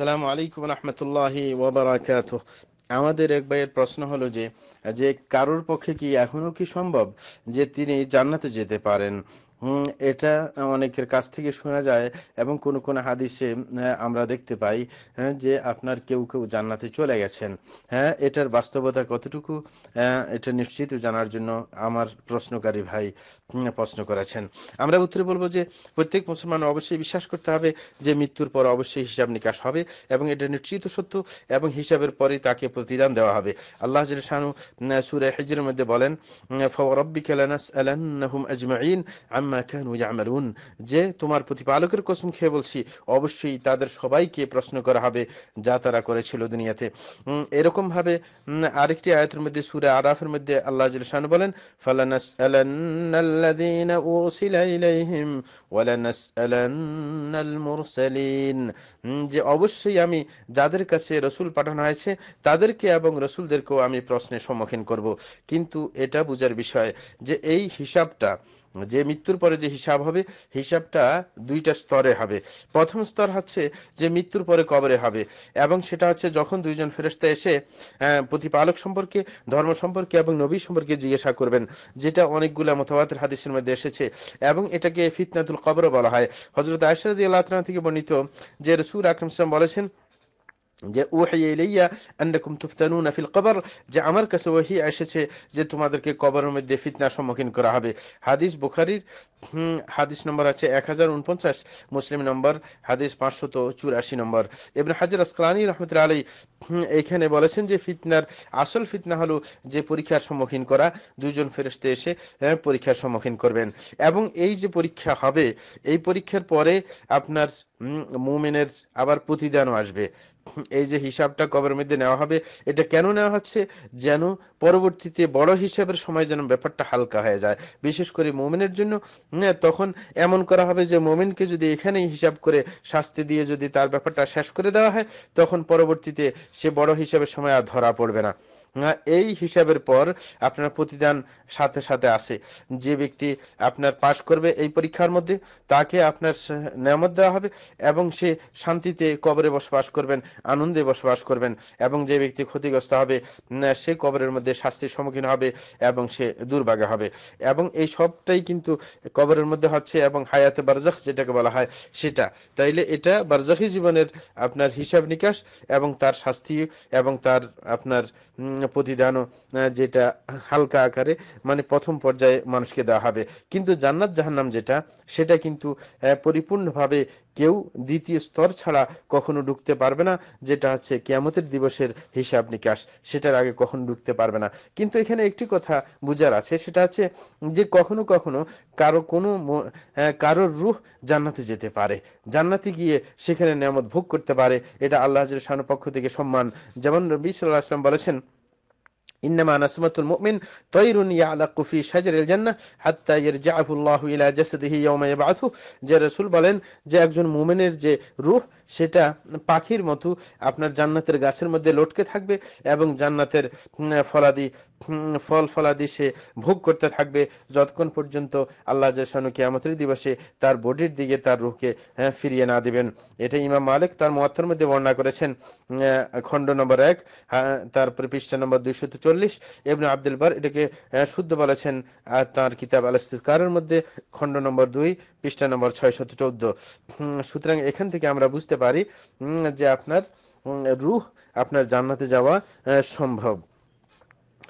আসসালামু আলাইকুম রহমতুল্লাহ ওবরাকাত আমাদের এক ভাইয়ের প্রশ্ন হলো যে যে কারোর পক্ষে কি এখনো কি সম্ভব যে তিনি জান্নাতে যেতে পারেন এটা অনেকের কাছ থেকে শোনা যায় এবং কোন কোন হাদিসে হ্যাঁ, আমরা দেখতে পাই হ্যাঁ, যে আপনার কেউ কেউ জান্নাতে চলে গেছেন হ্যাঁ এটার বাস্তবতা কতটুকু হ্যাঁ, এটা নিশ্চিত জানার জন্য আমার প্রশ্নকারী ভাই প্রশ্ন করেছেন আমরা উত্তরে বলবো যে প্রত্যেক মুসলমান অবশ্যই বিশ্বাস করতে হবে যে মৃত্যুর পর অবশ্যই হিসাব নিকাশ হবে এবং এটা নিশ্চিত সত্য এবং হিসাবের পরে তাকে প্রতিদান দেওয়া হবে আল্লাহ শাহানু সুরে হেজের মধ্যে বলেন ফরব্বি আজমাইন আম যে তোমার প্রতিপালকের কসম খেয়ে বলছি অবশ্যই তাদের সবাইকে প্রশ্ন করা হবে যা তারা করেছিল দুনিয়াতে এরকম ভাবে আরেকটি আয়াতের মধ্যে সুরে আরাফের মধ্যে আল্লাহ জল বলেন যে অবশ্যই আমি যাদের কাছে রসুল পাঠানো হয়েছে তাদেরকে এবং রসুলদেরকেও আমি প্রশ্নের সম্মুখীন করব কিন্তু এটা বুঝার বিষয় যে এই হিসাবটা যে মৃত্যুর পরে যে হিসাব হবে হিসাবটা দুইটা স্তরে হবে প্রথম স্তর হচ্ছে যে মৃত্যুর পরে কবরে হবে এবং সেটা হচ্ছে যখন দুইজন ফেরস্তা এসে প্রতিপালক সম্পর্কে ধর্ম সম্পর্কে এবং নবী সম্পর্কে জিজ্ঞাসা করবেন যেটা অনেকগুলো মতবাদের হাদিসের মধ্যে এসেছে এবং এটাকে ফিতনাতুল কবরও বলা হয় হজরত আয়সারদি আল্লাহ থেকে বর্ণিত যে রসুল আকরম বলেছেন যে লইয়া আন্নাকুম তুফতানু ফিল কবর যে আমার কাছে ওহি এসেছে যে তোমাদেরকে কবর মধ্যে ফিতনার সম্মুখীন করা হবে হাদিস বুখারীর হাদিস নম্বর আছে 1049 মুসলিম নম্বর হাদিস 584 নম্বর ইবনে হাজার আসকালানী রাহমাতুল্লাহ আলাইহি এখানে বলেছেন যে ফিতনার আসল ফিতনা হলো যে পরীক্ষার সম্মুখীন করা দুজন ফেরেশতে এসে হ্যাঁ, পরীক্ষার সম্মুখীন করবেন এবং এই যে পরীক্ষা হবে এই পরীক্ষার পরে আপনার মুমিনের আবার প্রতিদানও আসবে এই যে হিসাবটা কবের মধ্যে নেওয়া হবে এটা কেন নেওয়া হচ্ছে যেন পরবর্তীতে বড় হিসাবের সময় যেন ব্যাপারটা হালকা হয়ে যায় বিশেষ করে মোমেনের জন্য হ্যাঁ, তখন এমন করা হবে যে মোমেনকে যদি এখানেই হিসাব করে শাস্তি দিয়ে যদি তার ব্যাপারটা শেষ করে দেওয়া হয় তখন পরবর্তীতে সে বড় হিসাবের সময় আর ধরা পড়বে না এই হিসাবের পর আপনার প্রতিদান সাথে সাথে আসে যে ব্যক্তি আপনার পাশ করবে এই পরীক্ষার মধ্যে তাকে আপনার নামত দেওয়া হবে এবং সে শান্তিতে কবরে বসবাস করবেন আনন্দে বসবাস করবেন এবং যে ব্যক্তি ক্ষতিগ্রস্ত হবে সে কবরের মধ্যে শাস্তির সম্মুখীন হবে এবং সে দুর্ভাগে হবে এবং এই সবটাই কিন্তু কবরের মধ্যে হচ্ছে এবং হায়াতে বারজাখ যেটাকে বলা হয় সেটা তাইলে এটা বারজাখি জীবনের আপনার হিসাব নিকাশ এবং তার শাস্তি এবং তার আপনার প্রতিদানও যেটা হালকা আকারে মানে প্রথম পর্যায়ে মানুষকে দেওয়া হবে কিন্তু জান্নাত জাহান্নাম যেটা সেটা কিন্তু পরিপূর্ণভাবে কেউ দ্বিতীয় স্তর ছাড়া কখনো ঢুকতে পারবে না যেটা হচ্ছে কেয়ামতের দিবসের হিসাব নিকাশ সেটার আগে কখনো ঢুকতে পারবে না কিন্তু এখানে একটি কথা বুঝার আছে সেটা হচ্ছে যে কখনো কখনো কারো কোনো কারোর রুহ জান্নাতে যেতে পারে জান্নাতে গিয়ে সেখানে নিয়ামত ভোগ করতে পারে এটা আল্লাহ শাহানোর পক্ষ থেকে সম্মান যেমন রবি সাল্লাহ আসলাম বলেছেন বলেন একজন যে সেটা পাখির মতো আপনার জান্নাতের গাছের মধ্যে লটকে থাকবে এবং জান্নাতের ফলাদি ফল ফলাদি সে ভোগ করতে থাকবে যতক্ষণ পর্যন্ত আল্লাহ জাসানু কিয়ামতের দিবসে তার বডির দিকে তার রুহকে ফিরিয়ে না দিবেন এটা ইমাম মালিক তার মহাত্মার মধ্যে বর্ণনা করেছেন খণ্ড নম্বর এক তারপর পৃষ্ঠা নম্বর দুইশো চল্লিশ এবনে আব্দুল বার এটাকে শুদ্ধ বলেছেন তার কিতাব আল মধ্যে খণ্ড নম্বর দুই পৃষ্ঠা নম্বর ছয়শত চৌদ্দ সুতরাং এখান থেকে আমরা বুঝতে পারি যে আপনার রুহ আপনার জান্নাতে যাওয়া সম্ভব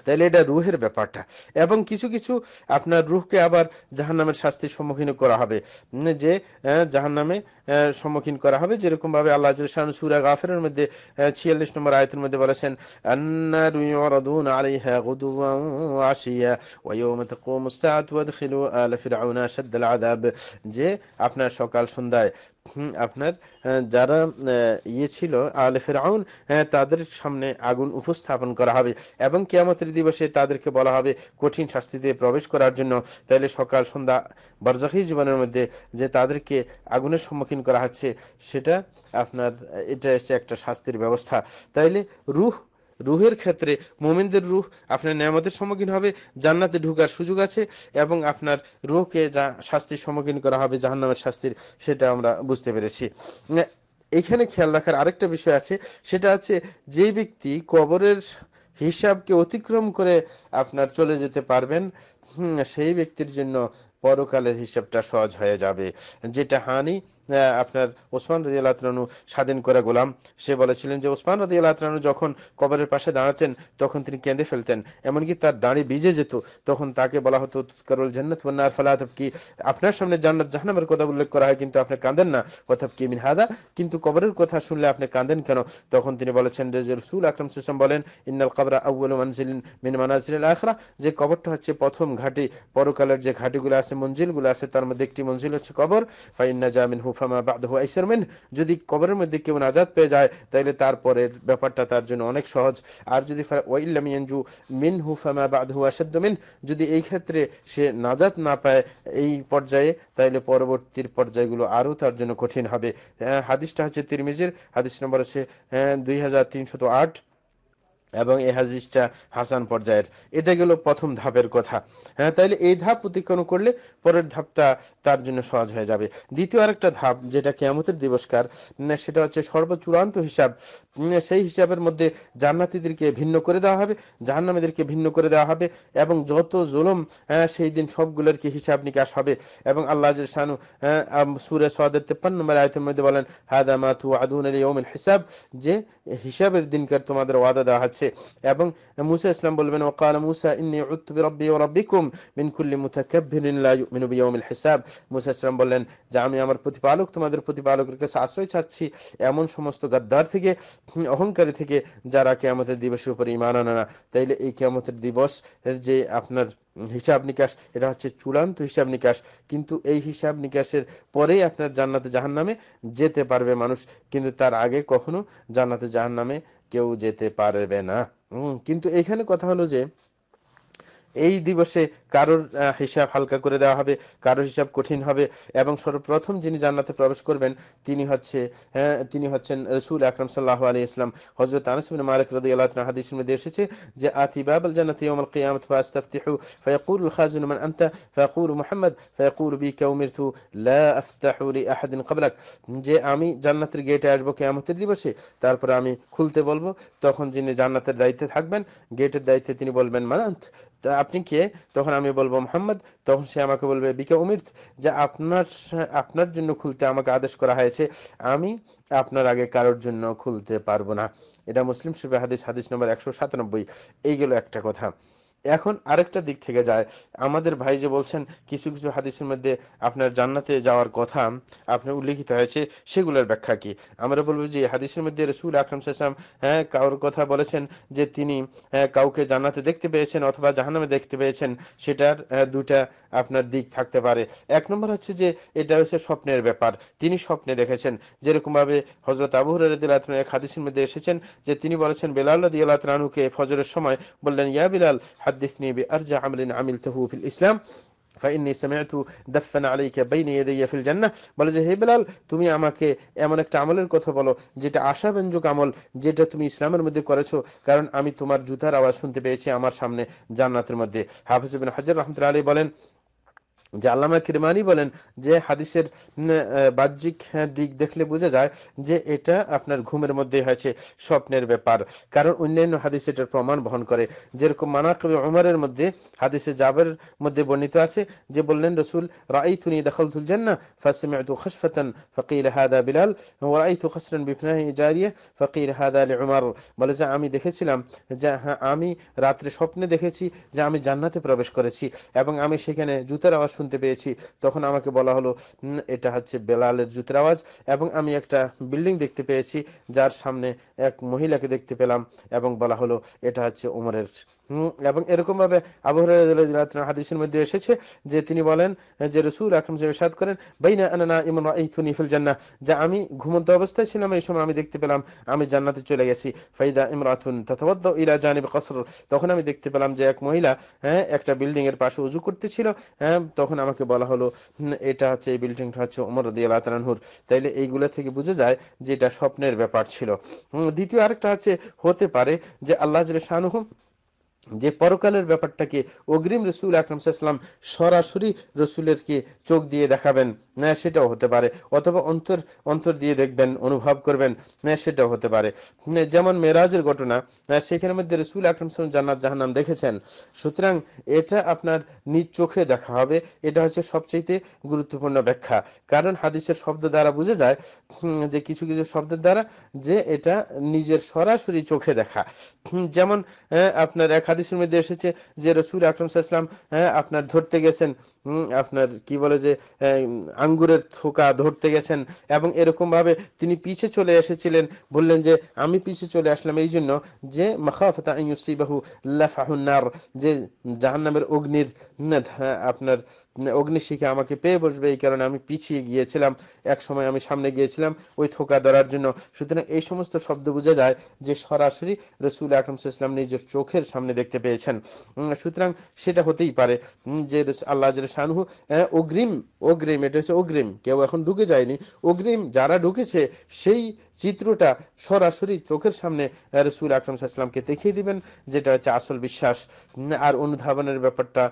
তাহলে এটা রুহের ব্যাপারটা এবং কিছু কিছু আপনার রুহকে আবার জাহান নামের শাস্তির সম্মুখীন করা হবে যে জাহান নামে সম্মুখীন করা হবে যেরকম ভাবে আল্লাহ সুরা গাফের মধ্যে ছিয়াল্লিশ নম্বর আয়তের মধ্যে বলেছেন যে আপনার সকাল সন্ধ্যায় আপনার যারা ইয়ে ছিল আলে ফেরাউন হ্যাঁ, তাদের সামনে আগুন উপস্থাপন করা হবে এবং কেয়ামতের দিবসে তাদেরকে বলা হবে কঠিন শাস্তিতে প্রবেশ করার জন্য তাইলে সকাল সন্ধ্যা বরজাখি জীবনের মধ্যে যে তাদেরকে আগুনের সম্মুখীন করা হচ্ছে সেটা আপনার এটা হচ্ছে একটা শাস্তির ব্যবস্থা তাইলে রুহ রুহের ক্ষেত্রে মোমেনদের রুহ আপনার নিয়ামতের সম্মুখীন হবে জান্নাতে ঢুকার সুযোগ আছে এবং আপনার রুহকে যা শাস্তির সম্মুখীন করা হবে জাহান্নামের শাস্তির সেটা আমরা বুঝতে পেরেছি এখানে খেয়াল রাখার আরেকটা বিষয় আছে সেটা হচ্ছে যে ব্যক্তি কবরের হিসাবকে অতিক্রম করে আপনার চলে যেতে পারবেন সেই ব্যক্তির জন্য পরকালের হিসাবটা সহজ হয়ে যাবে যেটা হানি আপনার ওসমান রাজি আল্লাহনু স্বাধীন করে গোলাম সে বলেছিলেন যে ওসমান রাজি আল্লাহনু যখন কবরের পাশে দাঁড়াতেন তখন তিনি কেঁদে ফেলতেন এমনকি তার দাঁড়ি ভিজে যেত তখন তাকে বলা হতো কারুল জান্নাত বন্যার অথব কি আপনার সামনে জান্নাত জাহানামের কথা উল্লেখ করা হয় কিন্তু আপনি কাঁদেন না অথব কি মিনহাদা কিন্তু কবরের কথা শুনলে আপনি কাঁদেন কেন তখন তিনি বলেছেন যে রসুল আকরম সিসম বলেন ইন্নাল কবরা আউ্ল মানসিল মিন মানাসিল আখরা যে কবরটা হচ্ছে প্রথম ঘাটি পরকালের যে ঘাটিগুলো আছে মঞ্জিলগুলো আছে তার মধ্যে একটি মঞ্জিল হচ্ছে কবর ফাইন হুফামা বাদহু আইসারমিন যদি কবরের মধ্যে কেউ নাজাদ পেয়ে যায় তাহলে তারপরের ব্যাপারটা তার জন্য অনেক সহজ আর যদি ওয়াইল্লাম মিন হুফামা বাদহু আসাদ্দ যদি এই ক্ষেত্রে সে নাজাত না পায় এই পর্যায়ে তাহলে পরবর্তীর পর্যায়গুলো আরও তার জন্য কঠিন হবে হ্যাঁ, হাদিসটা হচ্ছে তিরমিজির হাদিস নম্বর আছে হ্যাঁ, দুই হাজার তিনশত আট এবং এ হাজিজটা হাসান পর্যায়ের এটা গেল প্রথম ধাপের কথা হ্যাঁ তাইলে এই ধাপ অতিক্রম করলে পরের ধাপটা তার জন্য সহজ হয়ে যাবে দ্বিতীয় আরেকটা ধাপ যেটা কেয়ামতের দিবসকার সেটা হচ্ছে সর্বচূড়ান্ত হিসাব সেই হিসাবের মধ্যে জান্নাতিদেরকে ভিন্ন করে দেওয়া হবে জাহান্নামীদেরকে ভিন্ন করে দেওয়া হবে এবং যত জুলুম হ্যাঁ, সেই দিন সবগুলোর কি হিসাব নিকাশ হবে এবং আল্লাহ শানু সুরে হ্যাঁ, সাদের তেপ্পান্ন নম্বর আয়তের মধ্যে বলেন হায়দা মাথু আদুন হিসাব যে হিসাবের দিনকার তোমাদের ওয়াদা দেওয়া হচ্ছে রয়েছে এবং মুসা ইসলাম বলবেন ওকাল মুসা ইন্নি উত্তবি রব্বি ও রব্বিকুম মিন কুল্লি ইউমিনু বিয়াউমিল হিসাব মুসা ইসলাম বললেন যে আমি আমার প্রতিপালক তোমাদের প্রতিপালকের কাছে আশ্রয় চাচ্ছি এমন সমস্ত গাদ্দার থেকে অহংকারী থেকে যারা কেয়ামতের দিবসের উপর ইমান আনে না তাইলে এই কেয়ামতের দিবস যে আপনার হিসাব নিকাশ এটা হচ্ছে চূড়ান্ত হিসাব নিকাশ কিন্তু এই হিসাব নিকাশের পরেই আপনার জান্নাতে জাহান নামে যেতে পারবে মানুষ কিন্তু তার আগে কখনো জান্নাতে জাহান নামে কেউ যেতে পারবে না কিন্তু এখানে কথা হলো যে এই দিবসে কারোর হিসাব হালকা করে দেওয়া হবে কারোর হিসাব কঠিন হবে এবং সর্বপ্রথম যিনি জান্নাতে প্রবেশ করবেন তিনি হচ্ছে হ্যাঁ তিনি হচ্ছেন রসুল আকরম সাল্লাহ আলী ইসলাম হজরত আনসমিন মালিক রদি আল্লাহ হাদিস মধ্যে এসেছে যে আতিবাব আল জান্নাতি ইয়াউম আল কিয়ামত ফাস্তাফতিহু ফায়াকুল الخازن من أنت فيقول محمد فيقول بك أمرت لا লি আহাদিন قبلك যে আমি জান্নাতের গেটে আসবো কেয়ামতের দিবসে তারপরে আমি খুলতে বলবো তখন যিনি জান্নাতের দায়িত্বে থাকবেন গেটের দায়িত্বে তিনি বলবেন মানান্ত আপনি কে তখন আমি বলবো মোহাম্মদ তখন সে আমাকে বলবে বিকে উমির যে আপনার আপনার জন্য খুলতে আমাকে আদেশ করা হয়েছে আমি আপনার আগে কারোর জন্য খুলতে পারবো না এটা মুসলিম শরীফ হাদিস হাদিস নম্বর একশো সাতানব্বই এইগুলো একটা কথা এখন আরেকটা দিক থেকে যায় আমাদের ভাই যে বলছেন কিছু কিছু হাদিসের মধ্যে আপনার জান্নাতে যাওয়ার কথা আপনার উল্লেখিত হয়েছে সেগুলোর ব্যাখ্যা কি আমরা বলবো যে হাদিসের মধ্যে রসুল আকরম সাসাম হ্যাঁ কারোর কথা বলেছেন যে তিনি হ্যাঁ, কাউকে জান্নাতে দেখতে পেয়েছেন অথবা জাহানামে দেখতে পেয়েছেন সেটার হ্যাঁ, দুটা আপনার দিক থাকতে পারে এক নম্বর হচ্ছে যে এটা হচ্ছে স্বপ্নের ব্যাপার তিনি স্বপ্নে দেখেছেন যেরকমভাবে হজরত আবু রাদিয়াল্লাহু এক হাদিসের মধ্যে এসেছেন যে তিনি বলেছেন বেলাল্লাহ রাদিয়াল্লাহু তাআলাকে ফজরের সময় বললেন ইয়া বিলাল حدثني بأرجى عمل عملته في الإسلام فإني سمعت دفن عليك بين يدي في الجنة বলে যে হে বেলাল তুমি আমাকে এমন একটা আমলের কথা বলো যেটা আশাব্যঞ্জক আমল যেটা তুমি ইসলামের মধ্যে করেছো কারণ আমি তোমার জুতার আওয়াজ শুনতে পেয়েছি আমার সামনে জান্নাতের মধ্যে হাফিজ ইবনে হাজার রাহমাতুল্লাহ আলাইহি বলেন যে আল্লামা কিরমানি বলেন যে হাদিসের বাহ্যিক হ্যাঁ, দিক দেখলে বোঝা যায় যে এটা আপনার ঘুমের মধ্যে হয়েছে স্বপ্নের ব্যাপার কারণ অন্যান্য হাদিস এটার প্রমাণ বহন করে যেরকম মানাকবি উমারের মধ্যে হাদিসে জাবের মধ্যে বর্ণিত আছে যে বললেন রসুল রাই তুনি রাইতুনি দখলতুল জান্নাহ ফাসমিআতু খসফতন ফকির হাদা বিলাল ওয়া রাইতু খাসরান বিফনাহি ফকির ফাকিল হাদা লিউমার বলে যে আমি দেখেছিলাম যে হ্যাঁ আমি রাত্রে স্বপ্নে দেখেছি যে আমি জান্নাতে প্রবেশ করেছি এবং আমি সেখানে জুতার আওয়াজ শুনতে পেয়েছি তখন আমাকে বলা হলো এটা হচ্ছে বেলালের জুতের আওয়াজ এবং আমি একটা বিল্ডিং দেখতে পেয়েছি যার সামনে এক মহিলাকে দেখতে পেলাম এবং বলা হলো এটা হচ্ছে উমরের এবং এরকম ভাবে আবহাওয়া হাদিসের মধ্যে এসেছে যে তিনি বলেন যে রসুল আকরম সাদ করেন বাইনা আনানা ইমন ইথুনি ফিল জান্নাহ যা আমি ঘুমন্ত অবস্থায় ছিলাম এই সময় আমি দেখতে পেলাম আমি জান্নাতে চলে গেছি ফাইদা ইমরাতুন তথাবদ্ধ ইরা জানিব কসর তখন আমি দেখতে পেলাম যে এক মহিলা হ্যাঁ একটা বিল্ডিং এর পাশে উজু করতেছিল হ্যাঁ তখন তখন আমাকে বলা হলো এটা হচ্ছে এই বিল্ডিংটা হচ্ছে ওমর রদি আল্লাহ তালানহুর তাইলে এইগুলো থেকে বুঝে যায় যে এটা স্বপ্নের ব্যাপার ছিল দ্বিতীয় আরেকটা হচ্ছে হতে পারে যে আল্লাহ শাহরুখ যে পরকালের ব্যাপারটাকে অগ্রিম রসুল আকরমসাল্লাম সরাসরি রসুলেরকে চোখ দিয়ে দেখাবেন না হ্যাঁ, সেটাও হতে পারে অথবা অন্তর অন্তর দিয়ে দেখবেন অনুভব করবেন না হ্যাঁ, সেটাও হতে পারে হ্যাঁ, যেমন মেরাজের ঘটনা সেখানের মধ্যে রসুল আকরমসাল জান্নাত জাহান্নাম দেখেছেন সুতরাং এটা আপনার নিজ চোখে দেখা হবে এটা হচ্ছে সবচেয়ে গুরুত্বপূর্ণ ব্যাখ্যা কারণ হাদিসের শব্দ দ্বারা বুঝে যায় যে কিছু কিছু শব্দের দ্বারা যে এটা নিজের সরাসরি চোখে দেখা যেমন আপনার এক হাদিসের মধ্যে এসেছে যে রসুল আকরম সাল্লাম হ্যাঁ আপনার ধরতে গেছেন আপনার কি বলে যে আঙ্গুরের থোকা ধরতে গেছেন এবং এরকম ভাবে তিনি পিছে চলে এসেছিলেন বললেন যে আমি পিছে চলে আসলাম এই জন্য যে মাখাফতা ইউসিবাহু লাফাহুন্নার যে জাহান্নামের অগ্নির হ্যাঁ, আপনার অগ্নিশিখে আমাকে পেয়ে বসবে এই কারণে আমি পিছিয়ে গিয়েছিলাম এক সময় আমি সামনে গিয়েছিলাম ওই থোকা ধরার জন্য সুতরাং এই সমস্ত শব্দ বোঝা যায় যে সরাসরি রসুল আকরম ইসলাম নিজের চোখের সামনে দেখতে পেয়েছেন সুতরাং সেটা হতেই পারে যে আল্লাহ শানহু অগ্রিম অগ্রিম এটা হচ্ছে অগ্রিম কেউ এখন ঢুকে যায়নি অগ্রিম যারা ঢুকেছে সেই চিত্রটা সরাসরি চোখের সামনে রসুল আকরম সাহসাল্লামকে দেখিয়ে দিবেন যেটা হচ্ছে আসল বিশ্বাস আর অনুধাবনের ব্যাপারটা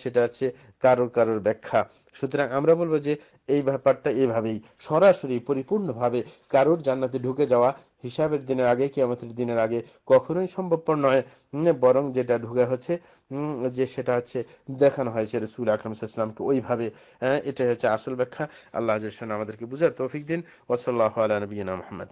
সেটা হচ্ছে কারোর কারোর ব্যাখ্যা সুতরাং আমরা বলবো যে এই ব্যাপারটা এভাবেই সরাসরি পরিপূর্ণভাবে কারোর জান্নাতে ঢুকে যাওয়া হিসাবের দিনের আগে আমাদের দিনের আগে কখনোই সম্ভবপর নয় বরং যেটা ঢুকে হচ্ছে যে সেটা হচ্ছে দেখানো সেটা রসুল আকরম ইসলামকে ওইভাবে হ্যাঁ, এটা হচ্ছে আসল ব্যাখ্যা আল্লাহ আমাদেরকে বুঝার তৌফিক দিন ওসল্লাহ আলী নবীনা মোহাম্মদ